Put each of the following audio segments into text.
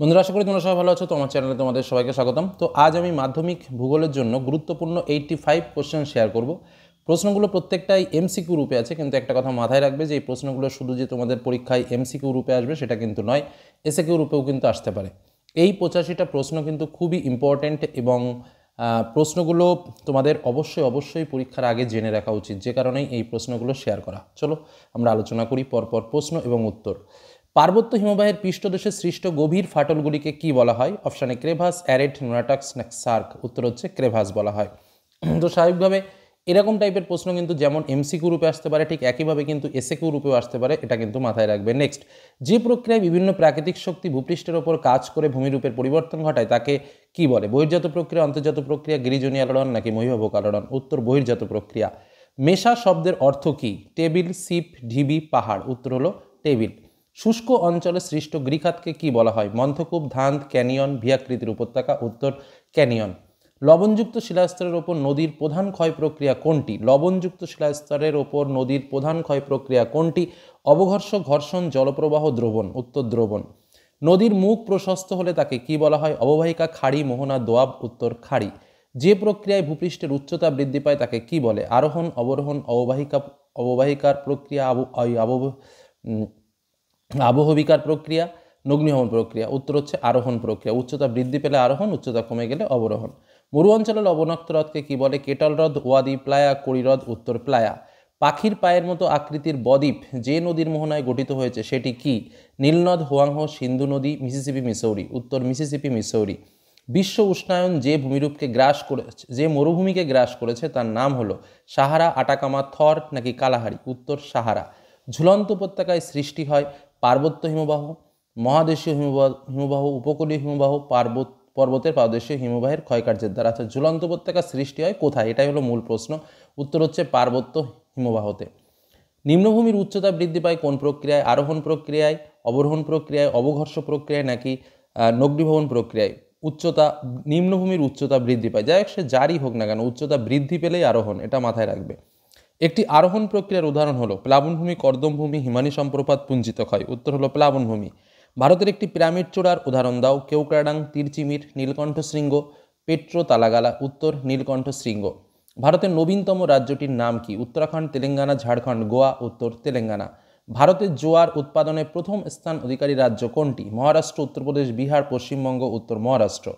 বন্ধুরা আশা করি তোমরা সবাই ভালো আছো তোমার চ্যানেলে তোমাদের সবাইকে স্বাগতম তো আজ আমি মাধ্যমিক ভূগোলের জন্য গুরুত্বপূর্ণ এইটটি ফাইভ কোশ্চেন শেয়ার করব প্রশ্নগুলো প্রত্যেকটাই এমসিকিউ রূপে আছে কিন্তু একটা কথা মাথায় রাখবে যে এই প্রশ্নগুলো শুধু যে তোমাদের পরীক্ষায় এমসিকিউ রূপে আসবে সেটা কিন্তু নয় এসএকিউ রূপেও কিন্তু আসতে পারে এই পঁচাশিটা প্রশ্ন কিন্তু খুবই ইম্পর্ট্যান্ট এবং প্রশ্নগুলো তোমাদের অবশ্যই অবশ্যই পরীক্ষার আগে জেনে রাখা উচিত যে কারণেই এই প্রশ্নগুলো শেয়ার করা চলো আমরা আলোচনা করি পরপর প্রশ্ন এবং উত্তর পার্বত্য হিমবাহের পৃষ্ঠদেশে সৃষ্ট গভীর ফাটলগুলিকে কি বলা হয় অপশানে ক্রেভাস অ্যারেট নোনাটাক্স সার্ক উত্তর হচ্ছে ক্রেভাস বলা হয় তো স্বাভাবিকভাবে এরকম টাইপের প্রশ্ন কিন্তু যেমন এমসিকিউ রূপে আসতে পারে ঠিক একইভাবে কিন্তু এসএকিউ রূপেও আসতে পারে এটা কিন্তু মাথায় রাখবে নেক্সট যে প্রক্রিয়ায় বিভিন্ন প্রাকৃতিক শক্তি ভূপৃষ্ঠের ওপর কাজ করে ভূমিরূপের পরিবর্তন ঘটায় তাকে কি বলে বহির্জাত প্রক্রিয়া অন্তর্জাত প্রক্রিয়া গিরিজনী আলোড়ন নাকি মহিভাবক আলোড়ন উত্তর বহির্জাত প্রক্রিয়া মেশা শব্দের অর্থ কী টেবিল সিপ ঢিবি পাহাড় উত্তর হলো টেবিল শুষ্ক অঞ্চলে সৃষ্ট গ্রীখাতকে কি বলা হয় মন্থকূপ ধান্ত ক্যানিয়ন ভিয়াকৃতির উপত্যকা উত্তর ক্যানিয়ন লবণযুক্ত শিলাস্তরের ওপর নদীর প্রধান ক্ষয় প্রক্রিয়া কোনটি লবণযুক্ত শিলাস্তরের ওপর নদীর প্রধান ক্ষয় প্রক্রিয়া কোনটি অবঘর্ষ ঘর্ষণ জলপ্রবাহ দ্রবণ উত্তর দ্রবণ নদীর মুখ প্রশস্ত হলে তাকে কি বলা হয় অববাহিকা খাড়ি মোহনা দোয়াব উত্তর খাড়ি যে প্রক্রিয়ায় ভূপৃষ্ঠের উচ্চতা বৃদ্ধি পায় তাকে কি বলে আরোহণ অবরোহণ অববাহিকা অববাহিকার প্রক্রিয়া আব আবহবিকার প্রক্রিয়া নগ্নিহন প্রক্রিয়া উত্তর হচ্ছে আরোহণ প্রক্রিয়া উচ্চতা বৃদ্ধি পেলে আরোহণ উচ্চতা কমে গেলে অবরোহণ মরু অঞ্চলের অবনক্ত হ্রদকে কী বলে কেটল হ্রদ ওয়াদি প্লায়া কড়ি হ্রদ উত্তর প্লায়া পাখির পায়ের মতো আকৃতির বদ্বীপ যে নদীর মোহনায় গঠিত হয়েছে সেটি কি নীলনদ হোয়াংহো সিন্ধু নদী মিসিসিপি মিসৌরি উত্তর মিসিসিপি মিসৌরি বিশ্ব উষ্ণায়ন যে ভূমিরূপকে গ্রাস করেছে যে মরুভূমিকে গ্রাস করেছে তার নাম হলো সাহারা আটাকামা থর নাকি কালাহারি উত্তর সাহারা ঝুলন্ত উপত্যকায় সৃষ্টি হয় পার্বত্য হিমবাহ মহাদেশীয় হিমবাহ হিমবাহ উপকূলীয় হিমবাহ পার্বত পর্বতের পাদেশীয় হিমবাহের ক্ষয়কার্যের দ্বারা আচ্ছা ঝুলন্ত উপত্যকা সৃষ্টি হয় কোথায় এটাই হলো মূল প্রশ্ন উত্তর হচ্ছে পার্বত্য হিমবাহতে নিম্নভূমির উচ্চতা বৃদ্ধি পায় কোন প্রক্রিয়ায় আরোহণ প্রক্রিয়ায় অবরোহণ প্রক্রিয়ায় অবঘর্ষ প্রক্রিয়ায় নাকি নগ্নিভবন প্রক্রিয়ায় উচ্চতা নিম্নভূমির উচ্চতা বৃদ্ধি পায় যাই হোক সে যারই হোক না কেন উচ্চতা বৃদ্ধি পেলেই আরোহণ এটা মাথায় রাখবে একটি আরোহণ প্রক্রিয়ার উদাহরণ হলো প্লাবনভূমি কর্দমভূমি হিমানি সম্প্রপাত পুঞ্জিত ক্ষয় উত্তর হলো প্লাবনভূমি ভারতের একটি পিরামিড চূড়ার উদাহরণ দাও কেউকড়াডাং তিরচিমির নীলকণ্ঠ শৃঙ্গ পেট্রো তালাগালা উত্তর নীলকণ্ঠ শৃঙ্গ ভারতের নবীনতম রাজ্যটির নাম কি উত্তরাখণ্ড তেলেঙ্গানা ঝাড়খণ্ড গোয়া উত্তর তেলেঙ্গানা ভারতের জোয়ার উৎপাদনে প্রথম স্থান অধিকারী রাজ্য কোনটি মহারাষ্ট্র উত্তরপ্রদেশ বিহার পশ্চিমবঙ্গ উত্তর মহারাষ্ট্র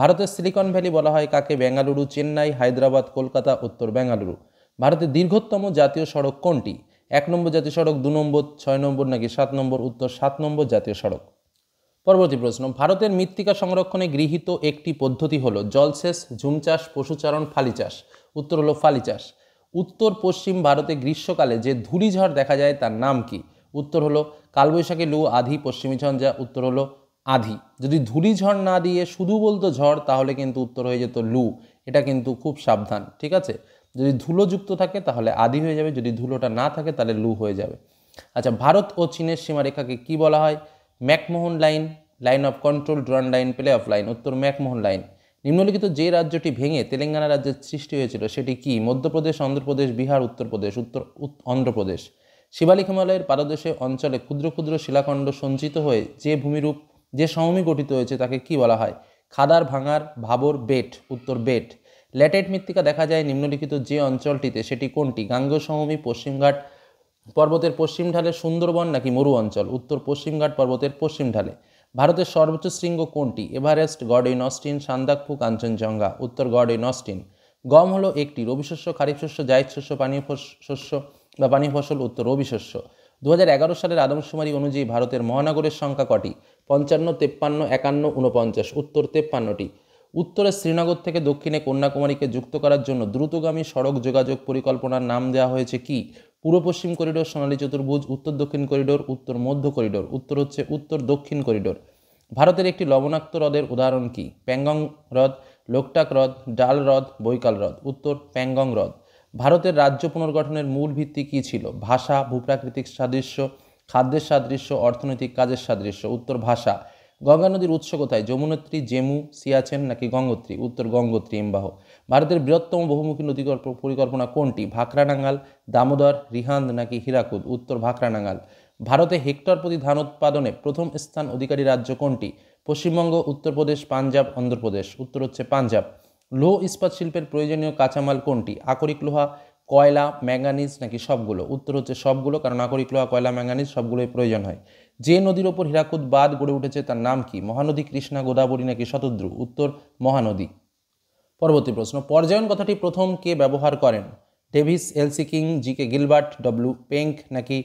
ভারতের সিলিকন ভ্যালি বলা হয় কাকে বেঙ্গালুরু চেন্নাই হায়দ্রাবাদ কলকাতা উত্তর বেঙ্গালুরু ভারতের দীর্ঘতম জাতীয় সড়ক কোনটি এক নম্বর জাতীয় সড়ক দু নম্বর ছয় নম্বর নাকি সাত নম্বর উত্তর সাত নম্বর জাতীয় সড়ক পরবর্তী প্রশ্ন ভারতের মৃত্তিকা সংরক্ষণে গৃহীত একটি পদ্ধতি হল জলসেচ ঝুম চাষ পশুচারণ ফালি চাষ উত্তর হলো ফালি চাষ উত্তর পশ্চিম ভারতে গ্রীষ্মকালে যে ধূলিঝড় দেখা যায় তার নাম কি উত্তর হলো কালবৈশাখী লু আধি পশ্চিমীঝন যা উত্তর হলো আধি যদি ধূলিঝড় না দিয়ে শুধু বলতো ঝড় তাহলে কিন্তু উত্তর হয়ে যেত লু এটা কিন্তু খুব সাবধান ঠিক আছে যদি ধুলোযুক্ত থাকে তাহলে আদি হয়ে যাবে যদি ধুলোটা না থাকে তাহলে লু হয়ে যাবে আচ্ছা ভারত ও চীনের সীমারেখাকে কি বলা হয় McMahon line line of control Durand line play of line উত্তর ম্যাকমোহন লাইন নিম্নলিখিত যে রাজ্যটি ভেঙে তেলেঙ্গানা রাজ্যের সৃষ্টি হয়েছিল সেটি কি মধ্যপ্রদেশ অন্ধ্রপ্রদেশ বিহার উত্তরপ্রদেশ উত্তর অন্ধ্রপ্রদেশ শিবালিক হিমালয়ের পাদদেশে অঞ্চলে ক্ষুদ্র ক্ষুদ্র শিলাখণ্ড সঞ্চিত হয়ে যে ভূমিরূপ যে সমভূমি গঠিত হয়েছে তাকে কি বলা হয় খাদার ভাঙার ভাবর বেট উত্তর বেট ল্যাটেট মৃত্তিকা দেখা যায় নিম্নলিখিত যে অঞ্চলটিতে সেটি কোনটি গাঙ্গ সমভূমি পশ্চিমঘাট পর্বতের পশ্চিম ঢালে সুন্দরবন নাকি মরু অঞ্চল উত্তর পশ্চিমঘাট পর্বতের পশ্চিম ঢালে ভারতের সর্বোচ্চ শৃঙ্গ কোনটি Everest Godwin Austen Sandakphu Kanchenjunga উত্তর গডইন অস্টিন গম হল একটি রবি শস্য খারিফ শস্য জায়দ শস্য পানীয় শস্য বা পানীয় ফসল উত্তর রবি শস্য দু সালের আদমশুমারি অনুযায়ী ভারতের মহানগরের সংখ্যা কটি পঞ্চান্ন তেপ্পান্ন একান্ন ঊনপঞ্চাশ উত্তর তেপ্পান্নটি উত্তরে শ্রীনগর থেকে দক্ষিণে কন্যাকুমারীকে যুক্ত করার জন্য দ্রুতগামী সড়ক যোগাযোগ পরিকল্পনার নাম দেওয়া হয়েছে কি পূর্ব পশ্চিম করিডোর সোনালী চতুর্ভুজ উত্তর দক্ষিণ করিডোর উত্তর মধ্য করিডোর উত্তর হচ্ছে উত্তর দক্ষিণ করিডোর ভারতের একটি লবণাক্ত হ্রদের উদাহরণ কি প্যাংগং হ্রদ লোকটাক হ্রদ ডাল হ্রদ বৈকাল হ্রদ উত্তর প্যাংগং হ্রদ ভারতের রাজ্য পুনর্গঠনের মূল ভিত্তি কী ছিল ভাষা ভূপ্রাকৃতিক সাদৃশ্য খাদ্যের সাদৃশ্য অর্থনৈতিক কাজের সাদৃশ্য উত্তর ভাষা গঙ্গা নদীর উৎস কোথায় যমুনত্রী জেমু সিয়াচেন নাকি গঙ্গোত্রী উত্তর গঙ্গোত্রী হিমবাহ ভারতের বৃহত্তম বহুমুখী নদী পরিকল্পনা কোনটি ভাকরানাঙ্গাল দামোদর রিহান্দ নাকি হীরাকুদ উত্তর ভাকরানাঙ্গাল ভারতে হেক্টর প্রতি ধান উৎপাদনে প্রথম স্থান অধিকারী রাজ্য কোনটি পশ্চিমবঙ্গ উত্তরপ্রদেশ পাঞ্জাব অন্ধ্রপ্রদেশ উত্তর হচ্ছে পাঞ্জাব লোহ ইস্পাত শিল্পের প্রয়োজনীয় কাঁচামাল কোনটি আকরিক লোহা কয়লা ম্যাঙ্গানিজ নাকি সবগুলো উত্তর হচ্ছে সবগুলো কারণ আকরিক লোহা কয়লা ম্যাঙ্গানিজ সবগুলোই প্রয়োজন হয় যে নদীর ওপর হীরাকুদ বাঁধ গড়ে উঠেছে তার নাম কি মহানদী কৃষ্ণা গোদাবরী নাকি শতদ্রু উত্তর মহানদী পরবর্তী প্রশ্ন পর্যায়ন কথাটি প্রথম কে ব্যবহার করেন Davis LC King G K Gilbert W Penck নাকি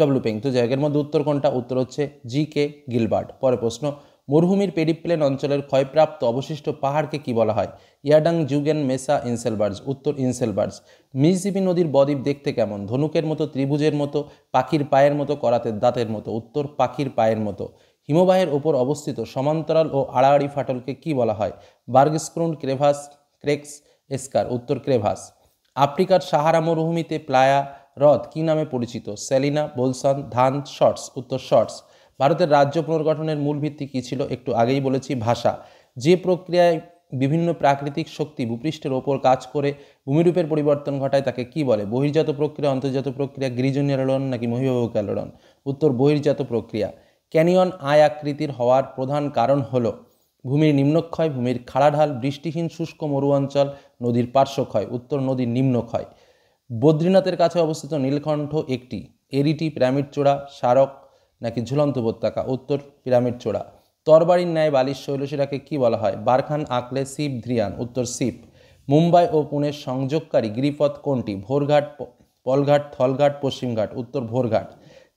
ডব্লু পেঙ্ক তো জায়গার মধ্যে উত্তর কোনটা উত্তর হচ্ছে জি কে গিলবার্ট পরে প্রশ্ন মরুভূমির পেডিপ্লেন অঞ্চলের ক্ষয়প্রাপ্ত অবশিষ্ট পাহাড়কে কি বলা হয় ইয়াডাং জুগেন মেসা ইনসেলবার্স উত্তর ইনসেলবার্জ মিসিবি নদীর বদ্বীপ দেখতে কেমন ধনুকের মতো ত্রিভুজের মতো পাখির পায়ের মতো করাতের দাঁতের মতো উত্তর পাখির পায়ের মতো হিমবাহের ওপর অবস্থিত সমান্তরাল ও আড়াআড়ি ফাটলকে কি বলা হয় বার্গস্ক্রুন ক্রেভাস ক্রেক্স এসকার উত্তর ক্রেভাস আফ্রিকার সাহারা মরুভূমিতে প্লায়া হ্রদ কী নামে পরিচিত সেলিনা বোলসান ধান শর্টস উত্তর শর্টস ভারতের রাজ্য পুনর্গঠনের মূল ভিত্তি কী ছিল একটু আগেই বলেছি ভাষা যে প্রক্রিয়ায় বিভিন্ন প্রাকৃতিক শক্তি ভূপৃষ্ঠের ওপর কাজ করে ভূমিরূপের পরিবর্তন ঘটায় তাকে কি বলে বহির্জাত প্রক্রিয়া অন্তর্জাত প্রক্রিয়া গিরিজনীয়রণ নাকি আলোড়ন উত্তর বহির্জাত প্রক্রিয়া ক্যানিয়ন আয় আকৃতির হওয়ার প্রধান কারণ হল ভূমির নিম্নক্ষয় ভূমির খাড়াঢাল বৃষ্টিহীন শুষ্ক মরু অঞ্চল নদীর পার্শ্বক্ষয় উত্তর নদীর নিম্নক্ষয় বদ্রীনাথের কাছে অবস্থিত নীলকণ্ঠ একটি এরিটি পিরামিড চূড়া স্মারক নাকি ঝুলন্ত উপত্যকা উত্তর পিরামিড চোড়া তরবারির ন্যায় বালিশ শৈলশিরাকে কি বলা হয় বারখান আকলে সিপ ধ্রিয়ান উত্তর সিপ মুম্বাই ও পুনের সংযোগকারী গিরিপথ কোনটি ভোরঘাট পলঘাট থলঘাট পশ্চিমঘাট উত্তর ভোরঘাট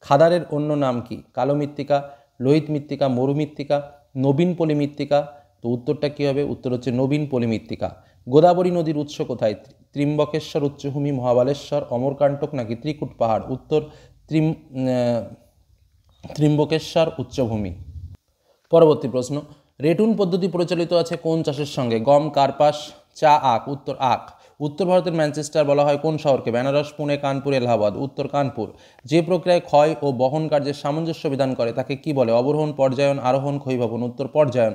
খাদারের অন্য নাম কি কালো মৃত্তিকা লোহিত মৃত্তিকা মরু মৃত্তিকা নবীন পলি মৃত্তিকা তো উত্তরটা কী হবে উত্তর হচ্ছে নবীন পলি মৃত্তিকা গোদাবরী নদীর উৎস কোথায় ত্রিম্বকেশ্বর উচ্চভূমি মহাবালেশ্বর অমরকান্টক নাকি ত্রিকুট পাহাড় উত্তর ত্রিম ত্রিম্বকেশ্বর উচ্চভূমি পরবর্তী প্রশ্ন রেটুন পদ্ধতি প্রচলিত আছে কোন চাষের সঙ্গে গম কার্পাস চা আখ উত্তর আখ উত্তর ভারতের ম্যানচেস্টার বলা হয় কোন শহরকে বেনারস পুনে কানপুর এলাহাবাদ উত্তর কানপুর যে প্রক্রিয়ায় ক্ষয় ও বহন কার্যের সামঞ্জস্য বিধান করে তাকে কি বলে অবরোহণ পর্যায়ন আরোহণ ক্ষয়ভবন উত্তর পর্যায়ন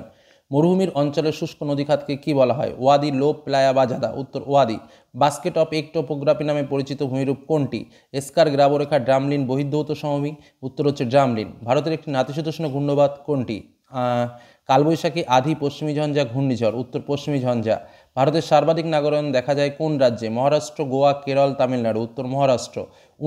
মরুভূমির অঞ্চলের শুষ্ক নদীখাতকে কি বলা হয় ওয়াদি লো প্লায়া বা জাদা উত্তর ওয়াদি বাস্কেট অফ এক টোপোগ্রাফি নামে পরিচিত ভূমিরূপ কোনটি এসকার গ্রাবরেখা ড্রামলিন বহির্ধৌত সমভূমি উত্তর হচ্ছে ড্রামলিন ভারতের একটি নাতিশীতোষ্ণ ঘূর্ণবাদ কোনটি কালবৈশাখী আধি পশ্চিমী ঝঞ্ঝা ঘূর্ণিঝড় উত্তর পশ্চিমী ঝঞ্ঝা ভারতের সর্বাধিক নাগরায়ণ দেখা যায় কোন রাজ্যে মহারাষ্ট্র গোয়া কেরল তামিলনাড়ু উত্তর মহারাষ্ট্র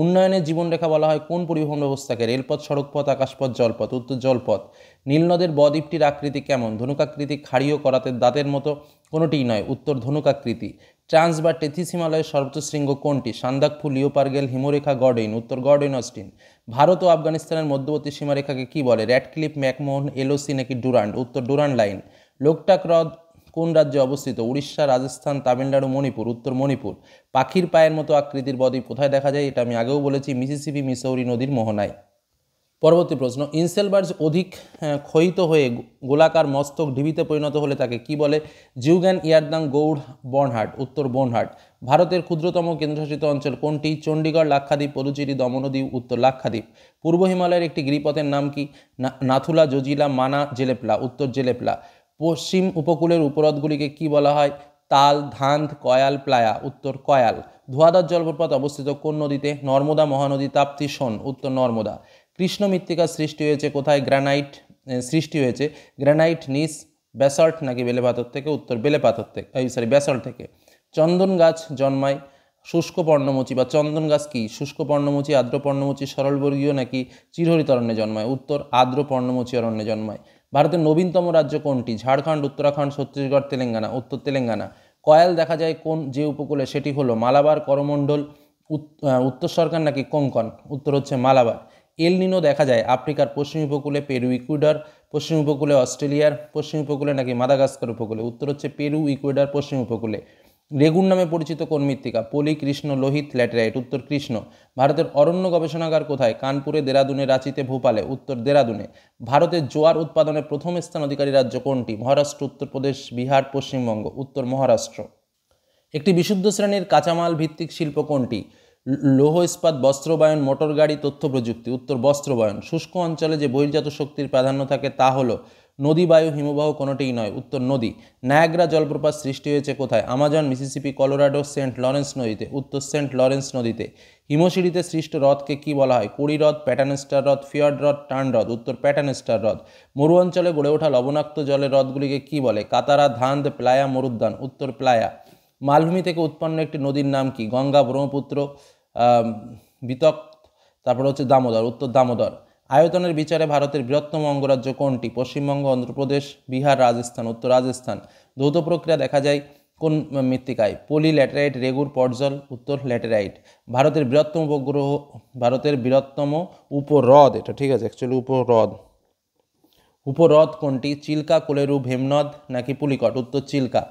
উন্নয়নের জীবনরেখা বলা হয় কোন পরিবহন ব্যবস্থাকে রেলপথ সড়কপথ আকাশপথ জলপথ উত্তর জলপথ নীলনদের বদ্বীপটির আকৃতি কেমন ধনুকাকৃতি ক্ষারীয় করাতে দাঁতের মতো কোনোটিই নয় উত্তর ধনুকাকৃতি ট্রান্স বা টেথিস হিমালয়ের সর্বোচ্চ শৃঙ্গ কোনটি সান্দাকফু লিওপার্গেল হিমরেখা গডইন উত্তর গডইন অস্টিন ভারত ও আফগানিস্তানের মধ্যবর্তী সীমারেখাকে কি বলে র্যাডক্লিফ ম্যাকমোহন এলওসি নাকি ডুরান্ড উত্তর ডুরান্ড লাইন লোকটাক হ্রদ কোন রাজ্যে অবস্থিত উড়িষ্যা রাজস্থান তামিলনাড়ু মণিপুর উত্তর মণিপুর পাখির পায়ের মতো আকৃতির বদ্বীপ কোথায় দেখা যায় এটা আমি আগেও বলেছি মিসিসিপি মিসৌরি নদীর মোহনায় পরবর্তী প্রশ্ন ইনসেলবার্জ অধিক ক্ষয়িত হয়ে গোলাকার মস্তক ঢিবিতে পরিণত হলে তাকে কি বলে জিউগ্যান ইয়ারদাং গৌড় বর্নহাট উত্তর বর্নহাট ভারতের ক্ষুদ্রতম কেন্দ্রশাসিত অঞ্চল কোনটি চণ্ডীগড় লাক্ষাদ্বীপ পদুচেরি দমনদ্বীপ উত্তর লাক্ষাদ্বীপ পূর্ব হিমালয়ের একটি গিরিপথের নাম কি নাথুলা জজিলা মানা জেলেপলা উত্তর জেলেপলা পশ্চিম উপকূলের উপরদগুলিকে কি বলা হয় তাল ধান কয়াল প্লায়া উত্তর কয়াল ধোয়াদার জলপ্রপাত অবস্থিত কোন নদীতে নর্মদা মহানদী তাপ্তি সোন উত্তর নর্মদা কৃষ্ণ মৃত্তিকার সৃষ্টি হয়েছে কোথায় গ্রানাইট সৃষ্টি হয়েছে গ্রানাইট নিস ব্যাসল্ট নাকি পাথর থেকে উত্তর পাথর থেকে সরি ব্যাসল্ট থেকে চন্দন গাছ জন্মায় শুষ্ক পর্ণমোচী বা চন্দন গাছ কি শুষ্ক পর্ণমোচী আর্দ্র পর্ণমোচী সরলবর্গীয় নাকি চিরহরিত অরণ্যে জন্মায় উত্তর আর্দ্র পর্ণমোচী অরণ্যে জন্মায় ভারতের নবীনতম রাজ্য কোনটি ঝাড়খণ্ড উত্তরাখণ্ড ছত্তিশগড় তেলেঙ্গানা উত্তর তেলেঙ্গানা কয়াল দেখা যায় কোন যে উপকূলে সেটি হলো মালাবার করমণ্ডল উত্তর সরকার নাকি কোঙ্কন উত্তর হচ্ছে মালাবার এল নিনো দেখা যায় আফ্রিকার পশ্চিম উপকূলে পেরু ইকুয়েডর পশ্চিম উপকূলে অস্ট্রেলিয়ার পশ্চিম উপকূলে নাকি মাদাগাস্কার উপকূলে উত্তর হচ্ছে পেরু ইকুইডার পশ্চিম উপকূলে রেগুন নামে পরিচিত কোন মৃত্তিকা পলি কৃষ্ণ লোহিত ল্যাটেরাইট উত্তর কৃষ্ণ ভারতের অরণ্য গবেষণাগার কোথায় কানপুরে দেরাদুনে রাঁচিতে ভোপালে উত্তর দেরাদুনে ভারতের জোয়ার উৎপাদনে প্রথম স্থান অধিকারী রাজ্য কোনটি মহারাষ্ট্র উত্তরপ্রদেশ বিহার পশ্চিমবঙ্গ উত্তর মহারাষ্ট্র একটি বিশুদ্ধ শ্রেণীর কাঁচামাল ভিত্তিক শিল্প কোনটি লৌহ ইস্পাত বস্ত্রবায়ন মোটর গাড়ি তথ্য প্রযুক্তি উত্তর বস্ত্রবায়ন শুষ্ক অঞ্চলে যে বহির্জাত শক্তির প্রাধান্য থাকে তা হলো নদী বায়ু হিমবাহ কোনোটিই নয় উত্তর নদী নায়াগ্রা জলপ্রপাত সৃষ্টি হয়েছে কোথায় Amazon Mississippi Colorado saint Lawrence নদীতে উত্তর সেন্ট লরেন্স নদীতে হিমশিড়িতে সৃষ্ট হ্রদকে কি বলা হয় কুড়ি হ্রদ প্যাটানেস্টার হ্রদ ফিয়ার্ড হ্রদ টান হ্রদ উত্তর প্যাটানেস্টার হ্রদ মরু অঞ্চলে গড়ে ওঠা লবণাক্ত জলের হ্রদগুলিকে কি বলে কাতারা ধান্দ প্লায়া মরুদ্যান উত্তর প্লায়া মালভূমি থেকে উৎপন্ন একটি নদীর নাম কি গঙ্গা ব্রহ্মপুত্র বিতক তারপর হচ্ছে দামোদর উত্তর দামোদর আয়তনের বিচারে ভারতের বৃহত্তম অঙ্গরাজ্য কোনটি পশ্চিমবঙ্গ অন্ধ্রপ্রদেশ বিহার রাজস্থান উত্তর রাজস্থান দৌত প্রক্রিয়া দেখা যায় কোন মৃত্তিকায় পলি ল্যাটেরাইট রেগুর পটজল উত্তর ল্যাটেরাইট ভারতের বৃহত্তম উপগ্রহ ভারতের বৃহত্তম উপহ্রদ এটা ঠিক আছে অ্যাকচুয়ালি উপহ্রদ উপহ্রদ কোনটি চিল্কা কোলেরু ভেমনদ নাকি পুলিকট উত্তর চিল্কা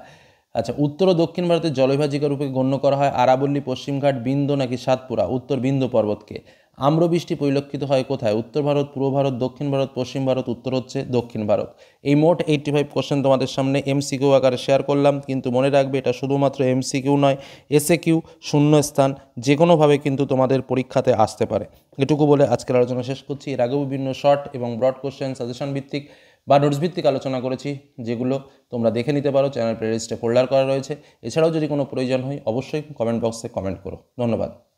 আচ্ছা উত্তর ও দক্ষিণ ভারতের জলবিভাজিকা রূপে গণ্য করা হয় আরাবল্লী পশ্চিমঘাট বিন্দু নাকি সাতপুরা উত্তর বিন্দু পর্বতকে আম্রবৃষ্টি পরিলক্ষিত হয় কোথায় উত্তর ভারত পূর্ব ভারত দক্ষিণ ভারত পশ্চিম ভারত উত্তর হচ্ছে দক্ষিণ ভারত এই মোট এইটটি ফাইভ কোশ্চেন তোমাদের সামনে এমসিকিউ আকারে শেয়ার করলাম কিন্তু মনে রাখবে এটা শুধুমাত্র এমসিকিউ নয় এসএ কিউ শূন্য স্থান যে কোনোভাবে কিন্তু তোমাদের পরীক্ষাতে আসতে পারে এটুকু বলে আজকের আলোচনা শেষ করছি এর আগেও বিভিন্ন শর্ট এবং ব্রড কোশ্চেন সাজেশন ভিত্তিক বা নোটস ভিত্তিক আলোচনা করেছি যেগুলো তোমরা দেখে নিতে পারো চ্যানেল প্লে লিস্টে ফোল্ডার করা রয়েছে এছাড়াও যদি কোনো প্রয়োজন হয় অবশ্যই কমেন্ট বক্সে কমেন্ট করো ধন্যবাদ